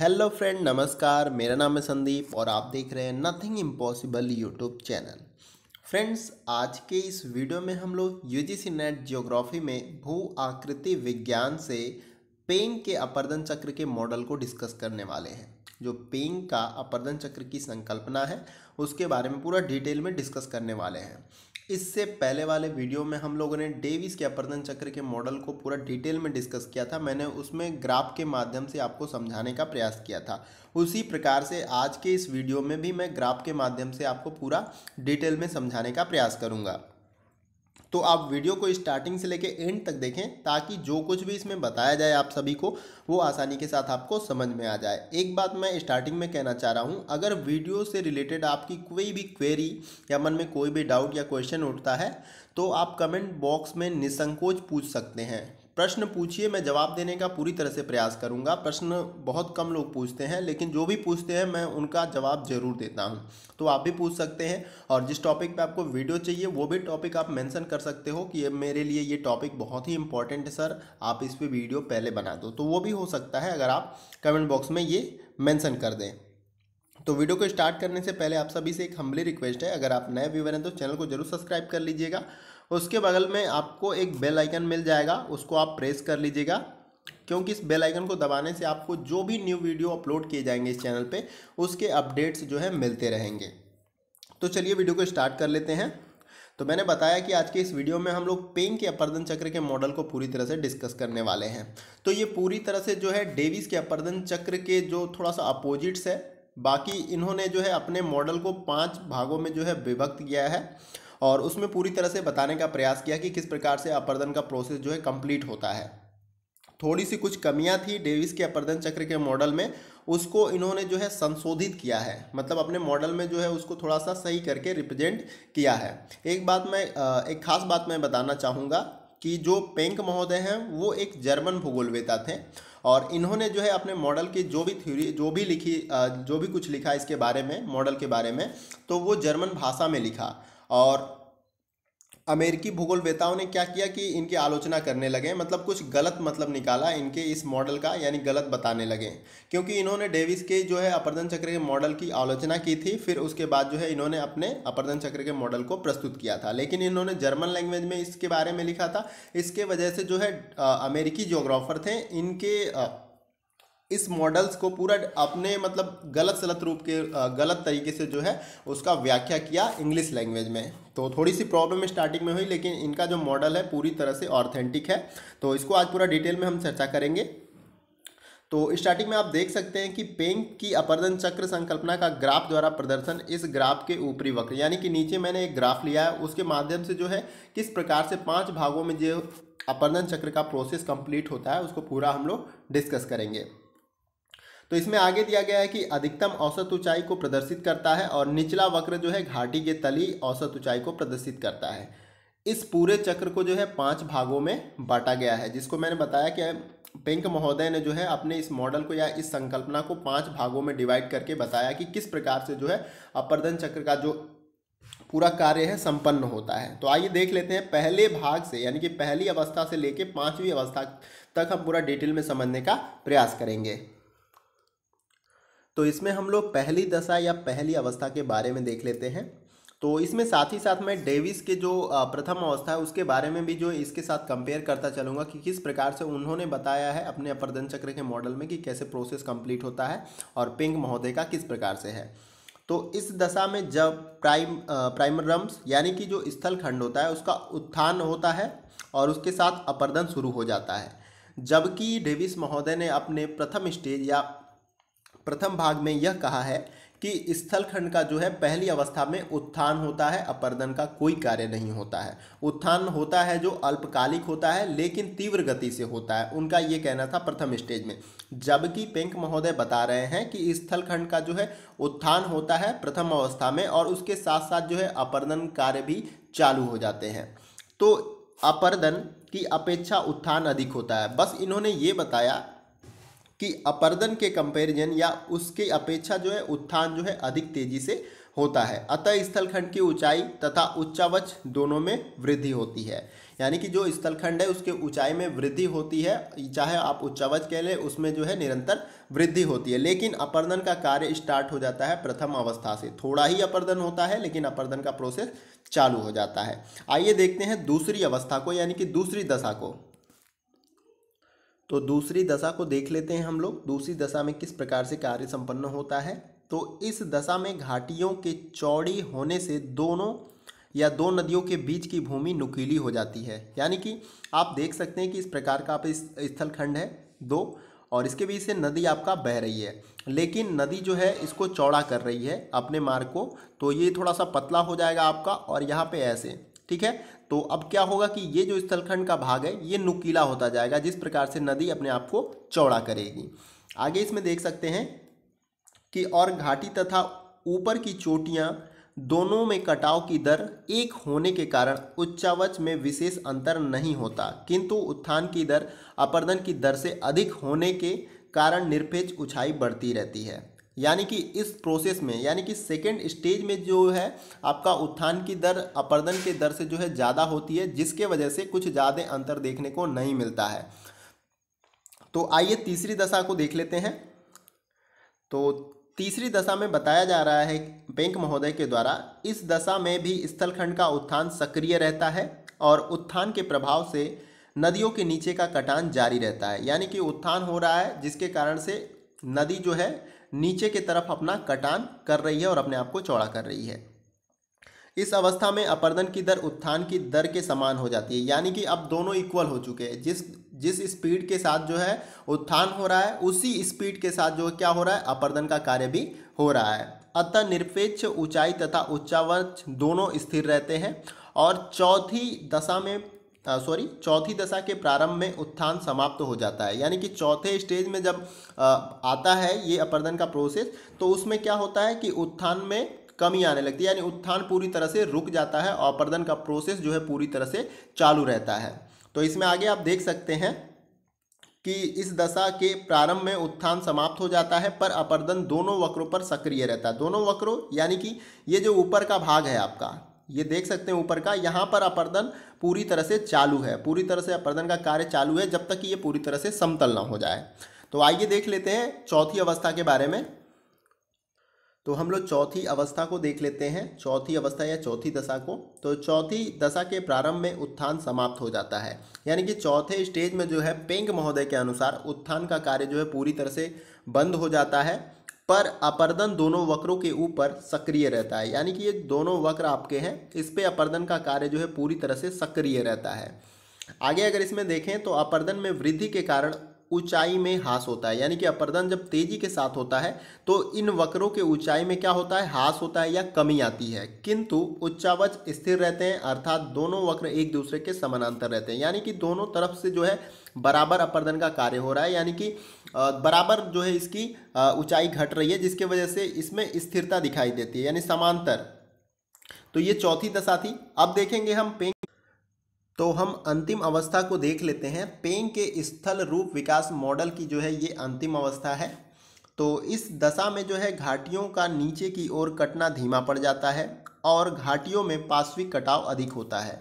hello friend नमस्कार मेरा नाम है संदीप और आप देख रहे हैं nothing impossible YouTube channel friends आज के इस वीडियो में हम लोग U G C NET geography में भू आकृति विज्ञान से पेंग के अपर्दन चक्र के मॉडल को डिस्कस करने वाले हैं जो पेंग का अपर्दन चक्र की संकल्पना है उसके बारे में पूरा डिटेल में डिस्कस करने वाले हैं इससे पहले वाले वीडियो में हम लोगों ने डेविस के अपर्दन चक्र के मॉडल को पूरा डिटेल में डिस्कस किया था मैंने उसमें ग्राफ के माध्यम से आपको समझाने का प्रयास किया था उसी प्रकार से आज के इस वीडियो में भी मैं ग्राफ के माध्यम से आपको पूरा डिटेल में समझाने का प्रयास करूँगा तो आप वीडियो को स्टार्टिंग से लेकर एंड तक देखें ताकि जो कुछ भी इसमें बताया जाए आप सभी को वो आसानी के साथ आपको समझ में आ जाए एक बात मैं स्टार्टिंग में कहना चाह रहा हूँ अगर वीडियो से रिलेटेड आपकी कोई भी क्वेरी या मन में कोई भी डाउट या क्वेश्चन उठता है तो आप कमेंट बॉक्स में निसंकोच पूछ सकते हैं प्रश्न पूछिए मैं जवाब देने का पूरी तरह से प्रयास करूंगा प्रश्न बहुत कम लोग पूछते हैं लेकिन जो भी पूछते हैं मैं उनका जवाब जरूर देता हूं तो आप भी पूछ सकते हैं और जिस टॉपिक पे आपको वीडियो चाहिए वो भी टॉपिक आप मेंशन कर सकते हो कि मेरे लिए ये टॉपिक बहुत ही इंपॉर्टेंट है सर आप इस पर वीडियो पहले बना दो तो वो भी हो सकता है अगर आप कमेंट बॉक्स में ये मैंसन कर दें तो वीडियो को स्टार्ट करने से पहले आप सभी से एक हम्बली रिक्वेस्ट है अगर आप नए व्यूवर हैं तो चैनल को जरूर सब्सक्राइब कर लीजिएगा उसके बगल में आपको एक बेल आइकन मिल जाएगा उसको आप प्रेस कर लीजिएगा क्योंकि इस बेल आइकन को दबाने से आपको जो भी न्यू वीडियो अपलोड किए जाएंगे इस चैनल पे उसके अपडेट्स जो है मिलते रहेंगे तो चलिए वीडियो को स्टार्ट कर लेते हैं तो मैंने बताया कि आज के इस वीडियो में हम लोग पेंग के अपर्दन चक्र के मॉडल को पूरी तरह से डिस्कस करने वाले हैं तो ये पूरी तरह से जो है डेविस के अपर्दन चक्र के जो थोड़ा सा अपोजिट्स है बाकी इन्होंने जो है अपने मॉडल को पांच भागों में जो है विभक्त किया है और उसमें पूरी तरह से बताने का प्रयास किया कि किस प्रकार से अपर्दन का प्रोसेस जो है कंप्लीट होता है थोड़ी सी कुछ कमियां थी डेविस के अपर्दन चक्र के मॉडल में उसको इन्होंने जो है संशोधित किया है मतलब अपने मॉडल में जो है उसको थोड़ा सा सही करके रिप्रेजेंट किया है एक बात मैं एक खास बात मैं बताना चाहूँगा कि जो पेंक महोदय हैं वो एक जर्मन भूगोलवेता थे और इन्होंने जो है अपने मॉडल की जो भी थ्योरी जो भी लिखी जो भी कुछ लिखा इसके बारे में मॉडल के बारे में तो वो जर्मन भाषा में लिखा और अमेरिकी भूगोलवेताओं ने क्या किया कि इनकी आलोचना करने लगे मतलब कुछ गलत मतलब निकाला इनके इस मॉडल का यानी गलत बताने लगे क्योंकि इन्होंने डेविस के जो है अपर्दन चक्र के मॉडल की आलोचना की थी फिर उसके बाद जो है इन्होंने अपने अपर्दन चक्र के मॉडल को प्रस्तुत किया था लेकिन इन्होंने जर्मन लैंग्वेज में इसके बारे में लिखा था इसके वजह से जो है अमेरिकी जोग्राफर थे इनके इस मॉडल्स को पूरा अपने मतलब गलत सलत रूप के गलत तरीके से जो है उसका व्याख्या किया इंग्लिश लैंग्वेज में तो थोड़ी सी प्रॉब्लम स्टार्टिंग में हुई लेकिन इनका जो मॉडल है पूरी तरह से ऑथेंटिक है तो इसको आज पूरा डिटेल में हम चर्चा करेंगे तो स्टार्टिंग में आप देख सकते हैं कि पेंग की अपर्दन चक्र संकल्पना का ग्राफ द्वारा प्रदर्शन इस ग्राफ के ऊपरी वक्र यानी कि नीचे मैंने एक ग्राफ लिया है उसके माध्यम से जो है किस प्रकार से पांच भागों में जो अपर्दन चक्र का प्रोसेस कंप्लीट होता है उसको पूरा हम लोग डिस्कस करेंगे तो इसमें आगे दिया गया है कि अधिकतम औसत ऊंचाई को प्रदर्शित करता है और निचला वक्र जो है घाटी के तली औसत ऊंचाई को प्रदर्शित करता है इस पूरे चक्र को जो है पांच भागों में बांटा गया है जिसको मैंने बताया कि पिंक महोदय ने जो है अपने इस मॉडल को या इस संकल्पना को पांच भागों में डिवाइड करके बताया कि किस प्रकार से जो है अपर्दन चक्र का जो पूरा कार्य है संपन्न होता है तो आइए देख लेते हैं पहले भाग से यानी कि पहली अवस्था से लेके पांचवी अवस्था तक हम पूरा डिटेल में समझने का प्रयास करेंगे तो इसमें हम लोग पहली दशा या पहली अवस्था के बारे में देख लेते हैं तो इसमें साथ ही साथ मैं डेविस के जो प्रथम अवस्था है उसके बारे में भी जो इसके साथ कंपेयर करता चलूँगा कि किस प्रकार से उन्होंने बताया है अपने अपर्दन चक्र के मॉडल में कि कैसे प्रोसेस कंप्लीट होता है और पिंग महोदय का किस प्रकार से है तो इस दशा में जब प्राइम प्राइमरम्स यानी कि जो स्थल खंड होता है उसका उत्थान होता है और उसके साथ अपर्दन शुरू हो जाता है जबकि डेविस महोदय ने अपने प्रथम स्टेज या प्रथम भाग में यह कहा है कि स्थलखंड का जो है पहली अवस्था में उत्थान होता है अपर्दन का कोई कार्य नहीं होता है उत्थान होता है जो अल्पकालिक होता है लेकिन तीव्र गति से होता है उनका ये कहना था प्रथम स्टेज में जबकि पेंक महोदय बता रहे हैं कि स्थलखंड का जो है उत्थान होता है प्रथम अवस्था में और उसके साथ साथ जो है अपर्दन कार्य भी चालू हो जाते हैं तो अपर्दन की अपेक्षा उत्थान अधिक होता है बस इन्होंने ये बताया कि अपर्दन के कंपैरिजन या उसके अपेक्षा जो है उत्थान जो है अधिक तेजी से होता है अतः स्थलखंड की ऊंचाई तथा उच्चावच दोनों में वृद्धि होती है यानी कि जो स्थलखंड है उसके ऊंचाई में वृद्धि होती है चाहे आप उच्चावच कह लें उसमें जो है निरंतर वृद्धि होती है लेकिन अपर्दन का कार्य स्टार्ट हो जाता है प्रथम अवस्था से थोड़ा ही अपर्दन होता है लेकिन अपर्दन का प्रोसेस चालू हो जाता है आइए देखते हैं दूसरी अवस्था को यानी कि दूसरी दशा को तो दूसरी दशा को देख लेते हैं हम लोग दूसरी दशा में किस प्रकार से कार्य संपन्न होता है तो इस दशा में घाटियों के चौड़ी होने से दोनों या दो नदियों के बीच की भूमि नुकीली हो जाती है यानी कि आप देख सकते हैं कि इस प्रकार का आप स्थल स्थलखंड है दो और इसके बीच से नदी आपका बह रही है लेकिन नदी जो है इसको चौड़ा कर रही है अपने मार्ग को तो ये थोड़ा सा पतला हो जाएगा आपका और यहाँ पे ऐसे ठीक है तो अब क्या होगा कि ये जो स्थलखंड का भाग है ये नुकीला होता जाएगा जिस प्रकार से नदी अपने आप को चौड़ा करेगी आगे इसमें देख सकते हैं कि और घाटी तथा ऊपर की चोटियाँ दोनों में कटाव की दर एक होने के कारण उच्चावच में विशेष अंतर नहीं होता किंतु उत्थान की दर अपर्दन की दर से अधिक होने के कारण निरपेक्ष ऊंचाई बढ़ती रहती है यानी कि इस प्रोसेस में यानी कि सेकेंड स्टेज में जो है आपका उत्थान की दर अपर्दन के दर से जो है ज़्यादा होती है जिसके वजह से कुछ ज़्यादा अंतर देखने को नहीं मिलता है तो आइए तीसरी दशा को देख लेते हैं तो तीसरी दशा में बताया जा रहा है बैंक महोदय के द्वारा इस दशा में भी स्थलखंड का उत्थान सक्रिय रहता है और उत्थान के प्रभाव से नदियों के नीचे का कटान जारी रहता है यानी कि उत्थान हो रहा है जिसके कारण से नदी जो है नीचे की तरफ अपना कटान कर रही है और अपने आप को चौड़ा कर रही है इस अवस्था में अपर्दन की दर उत्थान की दर के समान हो जाती है यानी कि अब दोनों इक्वल हो चुके हैं जिस जिस स्पीड के साथ जो है उत्थान हो रहा है उसी स्पीड के साथ जो क्या हो रहा है अपर्दन का कार्य भी हो रहा है अतः निरपेक्ष ऊंचाई तथा उच्चावच दोनों स्थिर रहते हैं और चौथी दशा में सॉरी चौथी दशा के प्रारंभ में उत्थान समाप्त हो जाता है यानी कि चौथे स्टेज में जब आ, आता है ये अपर्दन का प्रोसेस तो उसमें क्या होता है कि उत्थान में कमी आने लगती है यानी उत्थान पूरी तरह से रुक जाता है और अपर्दन का प्रोसेस जो है पूरी तरह से चालू रहता है तो इसमें आगे आप देख सकते हैं कि इस दशा के प्रारंभ में उत्थान समाप्त हो जाता है पर अपर्दन दोनों वक्रों पर सक्रिय रहता है दोनों वक्रों यानी कि ये जो ऊपर का भाग है आपका ये देख सकते हैं ऊपर का यहाँ पर अपर्दन पूरी तरह से चालू है पूरी तरह से अपर्दन का कार्य चालू है जब तक कि ये पूरी तरह से समतल ना हो जाए तो आइए देख लेते हैं चौथी अवस्था के बारे में तो हम लोग चौथी अवस्था को देख लेते हैं चौथी अवस्था या चौथी दशा को तो चौथी दशा के प्रारंभ में उत्थान समाप्त हो जाता है यानी कि चौथे स्टेज में जो है पेंग महोदय के अनुसार उत्थान का कार्य जो है पूरी तरह से बंद हो जाता है पर अपर्दन दोनों वक्रों के ऊपर सक्रिय रहता है यानी कि ये दोनों वक्र आपके हैं इस पे अपर्दन का कार्य जो है पूरी तरह से सक्रिय रहता है आगे अगर इसमें देखें तो अपर्दन में वृद्धि के कारण ऊंचाई में हास होता है यानी कि अपरदन जब तेजी के साथ होता है तो इन वक्रों के ऊंचाई में क्या होता है हास होता है या कमी आती है किंतु उच्चावच स्थिर रहते हैं अर्थात दोनों वक्र एक दूसरे के समानांतर रहते हैं यानी कि दोनों तरफ से जो है बराबर अपरदन का कार्य हो रहा है यानी कि बराबर जो है इसकी ऊंचाई घट रही है जिसकी वजह से इसमें स्थिरता दिखाई देती है यानी समांतर तो ये चौथी दशा थी अब देखेंगे हम पेंग तो हम अंतिम अवस्था को देख लेते हैं पेन के स्थल रूप विकास मॉडल की जो है ये अंतिम अवस्था है तो इस दशा में जो है घाटियों का नीचे की ओर कटना धीमा पड़ जाता है और घाटियों में पार्श्विक कटाव अधिक होता है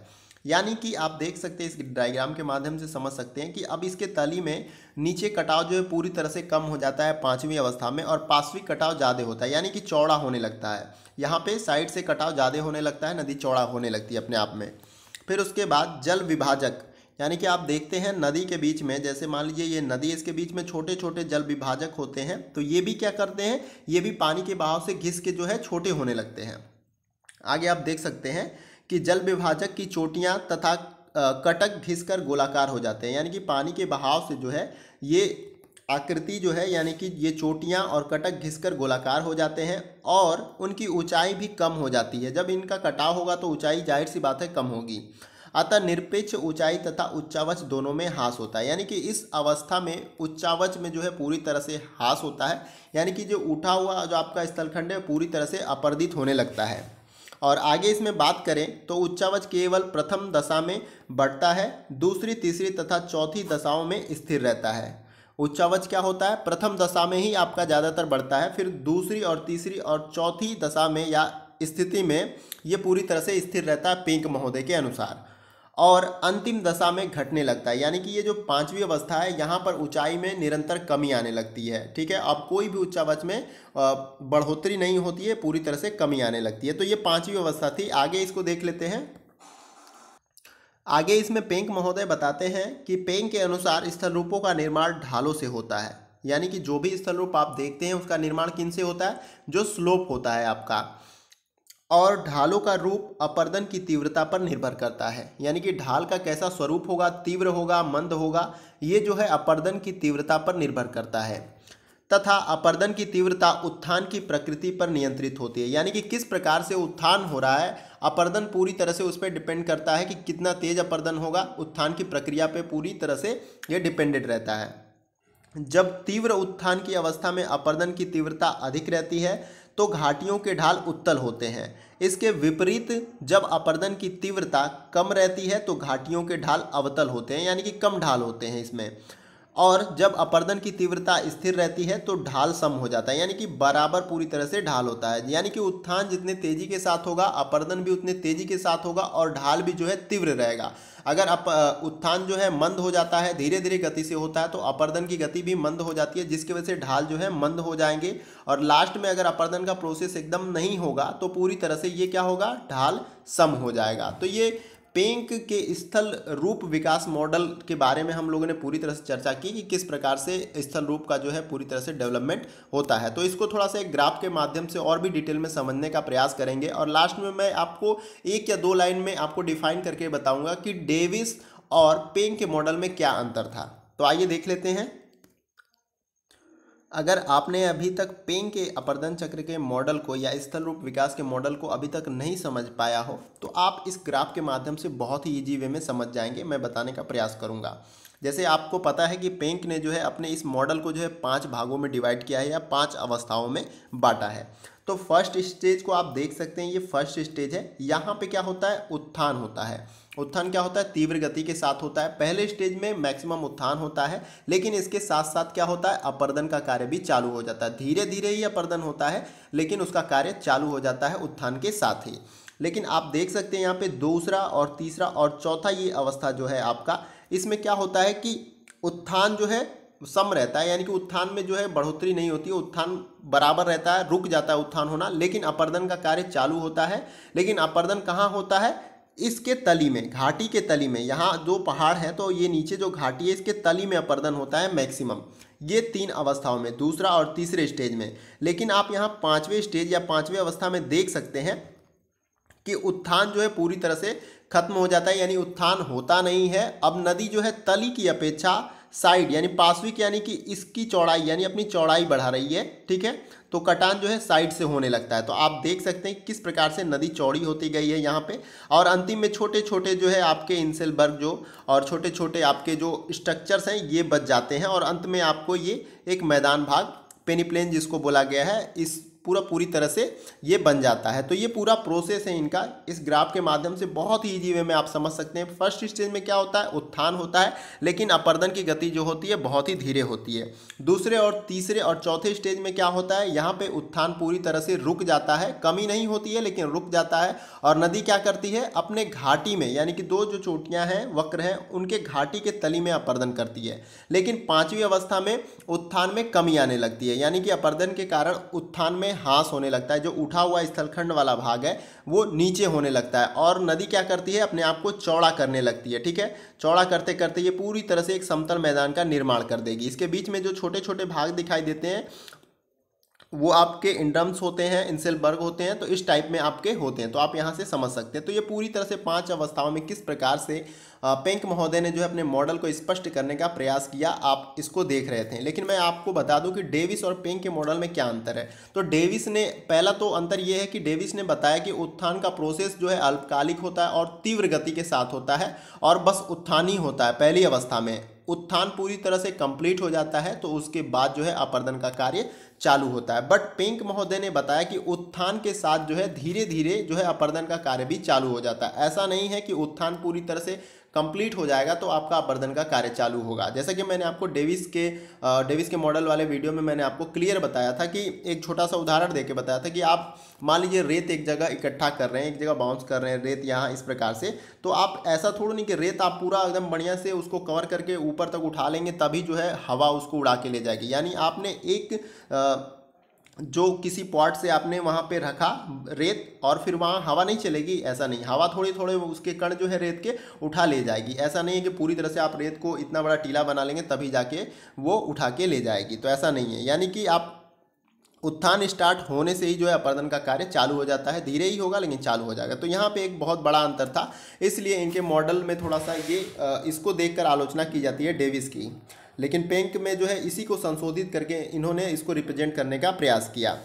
यानी कि आप देख सकते हैं इस डायग्राम के माध्यम से समझ सकते हैं कि अब इसके तली में नीचे कटाव जो है पूरी तरह से कम हो जाता है पाँचवीं अवस्था में और पार्श्विक कटाव ज़्यादा होता है यानी कि चौड़ा होने लगता है यहाँ पर साइड से कटाव ज़्यादा होने लगता है नदी चौड़ा होने लगती है अपने आप में फिर उसके बाद जल विभाजक यानी कि आप देखते हैं नदी के बीच में जैसे मान लीजिए ये नदी इसके बीच में छोटे छोटे जल विभाजक होते हैं तो ये भी क्या करते हैं ये भी पानी के बहाव से घिस के जो है छोटे होने लगते हैं आगे आप देख सकते हैं कि जल विभाजक की चोटियाँ तथा कटक घिसकर गोलाकार हो जाते हैं यानी कि पानी के बहाव से जो है ये आकृति जो है यानी कि ये चोटियाँ और कटक घिसकर गोलाकार हो जाते हैं और उनकी ऊंचाई भी कम हो जाती है जब इनका कटाव होगा तो ऊंचाई जाहिर सी बात है कम होगी अतः निरपेक्ष ऊंचाई तथा उच्चावच दोनों में हास होता है यानी कि इस अवस्था में उच्चावच में जो है पूरी तरह से हास होता है यानी कि जो उठा हुआ जो आपका स्थलखंड है पूरी तरह से अपर्दित होने लगता है और आगे इसमें बात करें तो उच्चावच केवल प्रथम दशा में बढ़ता है दूसरी तीसरी तथा चौथी दशाओं में स्थिर रहता है उच्चावच क्या होता है प्रथम दशा में ही आपका ज़्यादातर बढ़ता है फिर दूसरी और तीसरी और चौथी दशा में या स्थिति में ये पूरी तरह से स्थिर रहता है पिंक महोदय के अनुसार और अंतिम दशा में घटने लगता है यानी कि ये जो पांचवी अवस्था है यहाँ पर ऊंचाई में निरंतर कमी आने लगती है ठीक है अब कोई भी उच्चावच में बढ़ोतरी नहीं होती है पूरी तरह से कमी आने लगती है तो ये पांचवी अवस्था थी आगे इसको देख लेते हैं आगे इसमें पेंक महोदय बताते हैं कि पेंक के अनुसार स्थल रूपों का निर्माण ढालों से होता है यानी कि जो भी स्थल रूप आप देखते हैं उसका निर्माण किन से होता है जो स्लोप होता है आपका और ढालों का रूप अपर्दन की तीव्रता पर निर्भर करता है यानी कि ढाल का कैसा स्वरूप होगा तीव्र होगा मंद होगा ये जो है अपर्दन की तीव्रता पर निर्भर करता है तथा अपर्दन की तीव्रता उत्थान की प्रकृति पर नियंत्रित होती है यानी कि किस प्रकार से उत्थान हो रहा है अपर्दन पूरी तरह से उस पर डिपेंड करता है कि कितना तेज अपर्दन होगा उत्थान की प्रक्रिया पे पूरी तरह से ये डिपेंडेड रहता है जब तीव्र उत्थान की अवस्था में अपर्दन की तीव्रता अधिक रहती है तो घाटियों के ढाल उत्तल होते हैं इसके विपरीत जब अपर्दन की तीव्रता कम रहती है तो घाटियों के ढाल अवतल होते हैं यानी कि कम ढाल होते हैं इसमें और जब अपर्दन की तीव्रता स्थिर रहती है तो ढाल सम हो जाता है यानी कि बराबर पूरी तरह से ढाल होता है यानी कि उत्थान जितने तेजी के साथ होगा अपर्दन भी उतने तेजी के साथ होगा और ढाल भी जो है तीव्र रहेगा अगर अप उत्थान जो है मंद हो जाता है धीरे धीरे गति से होता है तो अपर्दन की गति भी मंद हो जाती है जिसकी वजह से ढाल जो है मंद हो जाएंगे और लास्ट में अगर अपर्दन का प्रोसेस एकदम नहीं होगा तो पूरी तरह से ये क्या होगा ढाल सम हो जाएगा तो ये पेंक के स्थल रूप विकास मॉडल के बारे में हम लोगों ने पूरी तरह से चर्चा की कि किस प्रकार से स्थल रूप का जो है पूरी तरह से डेवलपमेंट होता है तो इसको थोड़ा सा एक ग्राफ के माध्यम से और भी डिटेल में समझने का प्रयास करेंगे और लास्ट में मैं आपको एक या दो लाइन में आपको डिफाइन करके बताऊंगा कि डेविस और पेंक के मॉडल में क्या अंतर था तो आइए देख लेते हैं अगर आपने अभी तक पेंग के अपर्दन चक्र के मॉडल को या स्थल रूप विकास के मॉडल को अभी तक नहीं समझ पाया हो तो आप इस ग्राफ के माध्यम से बहुत ही ईजी वे में समझ जाएंगे मैं बताने का प्रयास करूँगा जैसे आपको पता है कि पेंक ने जो है अपने इस मॉडल को जो है पाँच भागों में डिवाइड किया है या पाँच अवस्थाओं में बांटा है तो फर्स्ट स्टेज को आप देख सकते हैं ये फर्स्ट स्टेज है यहाँ पे क्या होता है उत्थान होता है उत्थान क्या होता है तीव्र गति के साथ होता है पहले स्टेज में मैक्सिमम उत्थान होता है लेकिन इसके साथ साथ क्या होता है अपर्दन का कार्य भी चालू हो जाता है धीरे धीरे ही अपर्दन होता है लेकिन उसका कार्य चालू हो जाता है उत्थान के साथ ही लेकिन आप देख सकते हैं यहाँ पे दूसरा और तीसरा और चौथा ये अवस्था जो है आपका इसमें क्या होता है कि उत्थान जो है सम रहता है यानी कि उत्थान में जो है बढ़ोतरी नहीं होती है उत्थान बराबर रहता है रुक जाता है उत्थान होना लेकिन अपर्दन का कार्य चालू होता है लेकिन अपर्दन कहाँ होता है इसके तली में घाटी के तली में यहाँ जो पहाड़ है तो ये नीचे जो घाटी है इसके तली में अपर्दन होता है मैक्सिमम ये तीन अवस्थाओं में दूसरा और तीसरे स्टेज में लेकिन आप यहाँ पाँचवें स्टेज या पाँचवें अवस्था में देख सकते हैं कि उत्थान जो है पूरी तरह से खत्म हो जाता है यानी उत्थान होता नहीं है अब नदी जो है तली की अपेक्षा साइड यानी पार्श्विक यानी कि इसकी चौड़ाई यानी अपनी चौड़ाई बढ़ा रही है ठीक है तो कटान जो है साइड से होने लगता है तो आप देख सकते हैं किस प्रकार से नदी चौड़ी होती गई है यहाँ पे और अंतिम में छोटे छोटे जो है आपके इंसेल वर्ग जो और छोटे छोटे आपके जो स्ट्रक्चर्स हैं ये बच जाते हैं और अंत में आपको ये एक मैदान भाग पेनीप्लेन जिसको बोला गया है इस पूरा पूरी तरह से ये बन जाता है तो ये पूरा प्रोसेस है इनका इस ग्राफ के माध्यम से बहुत ही ईजी वे में आप समझ सकते हैं फर्स्ट स्टेज में क्या होता है उत्थान होता है लेकिन अपर्दन की गति जो होती है बहुत ही धीरे होती है दूसरे और तीसरे और चौथे स्टेज में क्या होता है यहाँ पर उत्थान पूरी तरह से रुक जाता है कमी नहीं होती है लेकिन रुक जाता है और नदी क्या करती है अपने घाटी में यानी कि दो जो चोटियाँ हैं वक्र हैं उनके घाटी के तली में अपर्दन करती है लेकिन पाँचवीं अवस्था में उत्थान में कमी आने लगती है यानी कि अपर्दन के कारण उत्थान में हास होने लगता है जो उठा हुआ स्थलखंड वाला भाग है वो नीचे होने लगता है और नदी क्या करती है अपने आप को चौड़ा करने लगती है ठीक है चौड़ा करते करते ये पूरी तरह से एक समतल मैदान का निर्माण कर देगी इसके बीच में जो छोटे छोटे भाग दिखाई देते हैं वो आपके इंडम्स होते हैं इंसेल वर्ग होते हैं तो इस टाइप में आपके होते हैं तो आप यहाँ से समझ सकते हैं तो ये पूरी तरह से पांच अवस्थाओं में किस प्रकार से पेंक महोदय ने जो है अपने मॉडल को स्पष्ट करने का प्रयास किया आप इसको देख रहे थे लेकिन मैं आपको बता दूं कि डेविस और पेंक के मॉडल में क्या अंतर है तो डेविस ने पहला तो अंतर यह है कि डेविस ने बताया कि उत्थान का प्रोसेस जो है अल्पकालिक होता है और तीव्र गति के साथ होता है और बस उत्थान ही होता है पहली अवस्था में उत्थान पूरी तरह से कंप्लीट हो जाता है तो उसके बाद जो है अपर्दन का कार्य चालू होता है बट पिंक महोदय ने बताया कि उत्थान के साथ जो है धीरे धीरे जो है अपर्दन का कार्य भी चालू हो जाता है ऐसा नहीं है कि उत्थान पूरी तरह से कंप्लीट हो जाएगा तो आपका अपवर्धन का कार्य चालू होगा जैसा कि मैंने आपको डेविस के डेविस के मॉडल वाले वीडियो में मैंने आपको क्लियर बताया था कि एक छोटा सा उदाहरण देके बताया था कि आप मान लीजिए रेत एक जगह इकट्ठा कर रहे हैं एक जगह बाउंस कर रहे हैं रेत यहाँ इस प्रकार से तो आप ऐसा थोड़ा नहीं कि रेत आप पूरा एकदम बढ़िया से उसको कवर करके ऊपर तक उठा लेंगे तभी जो है हवा उसको उड़ा के ले जाएगी यानी आपने एक आ, जो किसी पॉट से आपने वहाँ पे रखा रेत और फिर वहाँ हवा नहीं चलेगी ऐसा नहीं हवा थोड़े थोड़े उसके कण जो है रेत के उठा ले जाएगी ऐसा नहीं है कि पूरी तरह से आप रेत को इतना बड़ा टीला बना लेंगे तभी जाके वो उठा के ले जाएगी तो ऐसा नहीं है यानी कि आप उत्थान स्टार्ट होने से ही जो है अपर्दन का कार्य चालू हो जाता है धीरे ही होगा लेकिन चालू हो जाएगा तो यहाँ पे एक बहुत बड़ा अंतर था इसलिए इनके मॉडल में थोड़ा सा ये इसको देखकर आलोचना की जाती है डेविस की लेकिन पेंक में जो है इसी को संशोधित करके इन्होंने इसको रिप्रेजेंट करने का प्रयास किया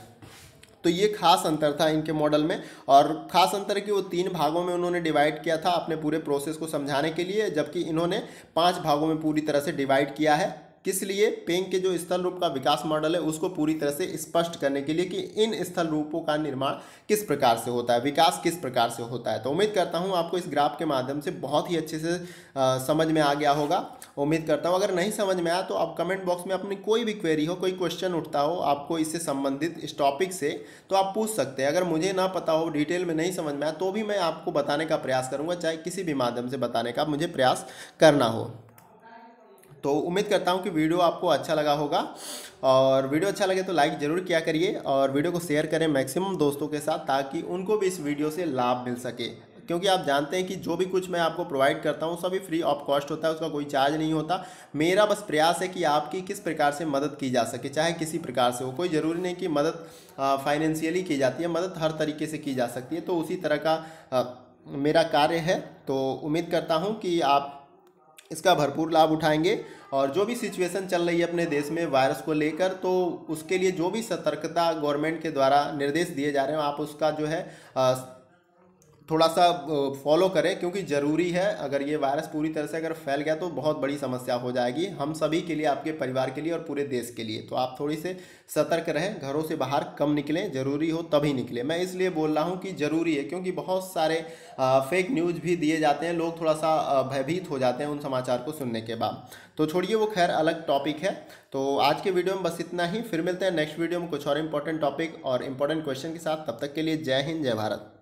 तो ये खास अंतर था इनके मॉडल में और खास अंतर कि वो तीन भागों में उन्होंने डिवाइड किया था अपने पूरे प्रोसेस को समझाने के लिए जबकि इन्होंने पांच भागों में पूरी तरह से डिवाइड किया है किस लिए पेंग के जो स्थल रूप का विकास मॉडल है उसको पूरी तरह से स्पष्ट करने के लिए कि इन स्थल रूपों का निर्माण किस प्रकार से होता है विकास किस प्रकार से होता है तो उम्मीद करता हूँ आपको इस ग्राफ के माध्यम से बहुत ही अच्छे से आ, समझ में आ गया होगा उम्मीद करता हूँ अगर नहीं समझ में आया तो आप कमेंट बॉक्स में अपनी कोई भी क्वेरी हो कोई क्वेश्चन उठता हो आपको इससे संबंधित इस टॉपिक से तो आप पूछ सकते हैं अगर मुझे ना पता हो डिटेल में नहीं समझ में आया तो भी मैं आपको बताने का प्रयास करूँगा चाहे किसी भी माध्यम से बताने का मुझे प्रयास करना हो तो उम्मीद करता हूँ कि वीडियो आपको अच्छा लगा होगा और वीडियो अच्छा लगे तो लाइक ज़रूर किया करिए और वीडियो को शेयर करें मैक्सिमम दोस्तों के साथ ताकि उनको भी इस वीडियो से लाभ मिल सके क्योंकि आप जानते हैं कि जो भी कुछ मैं आपको प्रोवाइड करता हूँ सभी फ्री ऑफ कॉस्ट होता है उसका कोई चार्ज नहीं होता मेरा बस प्रयास है कि आपकी किस प्रकार से मदद की जा सके चाहे किसी प्रकार से हो कोई ज़रूरी नहीं कि मदद फाइनेंशियली की जाती है मदद हर तरीके से की जा सकती है तो उसी तरह का आ, मेरा कार्य है तो उम्मीद करता हूँ कि आप इसका भरपूर लाभ उठाएंगे और जो भी सिचुएशन चल रही है अपने देश में वायरस को लेकर तो उसके लिए जो भी सतर्कता गवर्नमेंट के द्वारा निर्देश दिए जा रहे हैं आप उसका जो है थोड़ा सा फॉलो करें क्योंकि ज़रूरी है अगर ये वायरस पूरी तरह से अगर फैल गया तो बहुत बड़ी समस्या हो जाएगी हम सभी के लिए आपके परिवार के लिए और पूरे देश के लिए तो आप थोड़ी से सतर्क रहें घरों से बाहर कम निकलें ज़रूरी हो तभी निकलें मैं इसलिए बोल रहा हूँ कि ज़रूरी है क्योंकि बहुत सारे फेक न्यूज़ भी दिए जाते हैं लोग थोड़ा सा भयभीत हो जाते हैं उन समाचार को सुनने के बाद तो छोड़िए वो खैर अलग टॉपिक है तो आज के वीडियो में बस इतना ही फिर मिलते हैं नेक्स्ट वीडियो में कुछ और इंपॉर्टेंट टॉपिक और इंपॉर्टेंट क्वेश्चन के साथ तब तक के लिए जय हिंद जय भारत